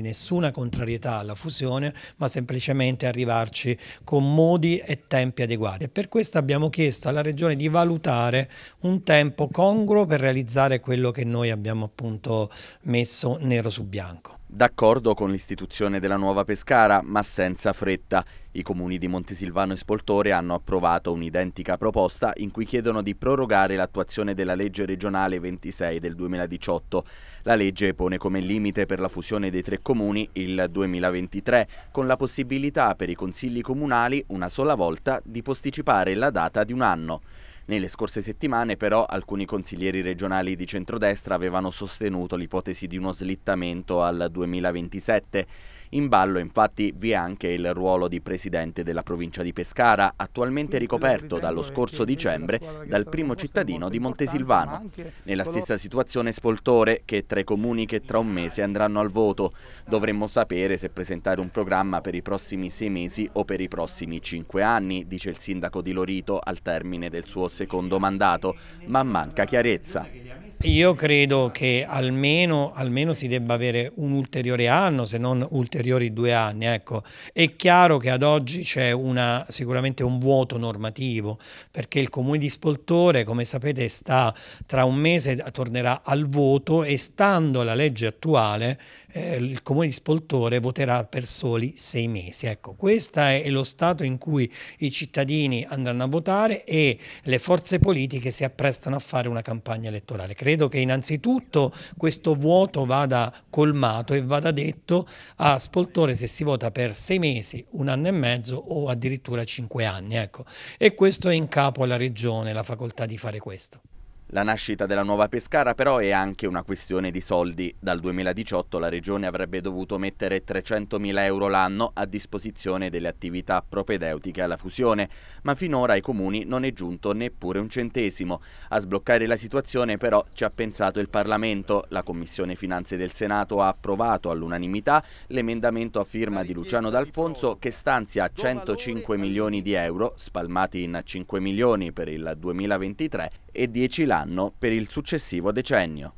nessuna contrarietà alla fusione, ma semplicemente arrivarci con modi e tempi adeguati. E per questo abbiamo chiesto alla Regione di valutare un tempo congruo per realizzare quello che noi abbiamo appunto messo nero su bianco. D'accordo con l'istituzione della nuova Pescara, ma senza fretta. I comuni di Montesilvano e Spoltore hanno approvato un'identica proposta in cui chiedono di prorogare l'attuazione della legge regionale 26 del 2018. La legge pone come limite per la fusione dei tre comuni il 2023, con la possibilità per i consigli comunali una sola volta di posticipare la data di un anno. Nelle scorse settimane però alcuni consiglieri regionali di centrodestra avevano sostenuto l'ipotesi di uno slittamento al 2027. In ballo infatti vi è anche il ruolo di presidente della provincia di Pescara, attualmente ricoperto dallo scorso dicembre dal primo cittadino di Montesilvano. Nella stessa situazione Spoltore, che tra i comuni che tra un mese andranno al voto. Dovremmo sapere se presentare un programma per i prossimi sei mesi o per i prossimi cinque anni, dice il sindaco di Lorito al termine del suo secondo mandato, ma manca chiarezza. Io credo che almeno, almeno, si debba avere un ulteriore anno, se non ulteriori due anni. Ecco. È chiaro che ad oggi c'è sicuramente un vuoto normativo, perché il comune di Spoltore, come sapete, sta, tra un mese tornerà al voto e stando alla legge attuale eh, il comune di Spoltore voterà per soli sei mesi. Ecco, questo è lo stato in cui i cittadini andranno a votare e le forze politiche si apprestano a fare una campagna elettorale credo che innanzitutto questo vuoto vada colmato e vada detto a Spoltore se si vota per sei mesi, un anno e mezzo o addirittura cinque anni. Ecco. E questo è in capo alla Regione, la facoltà di fare questo. La nascita della nuova Pescara però è anche una questione di soldi. Dal 2018 la regione avrebbe dovuto mettere 300.000 euro l'anno a disposizione delle attività propedeutiche alla fusione, ma finora ai comuni non è giunto neppure un centesimo. A sbloccare la situazione però ci ha pensato il Parlamento. La Commissione Finanze del Senato ha approvato all'unanimità l'emendamento a firma di Luciano D'Alfonso che stanzia 105 milioni di euro, spalmati in 5 milioni per il 2023 e 10 l'anno seguiranno per il successivo decennio.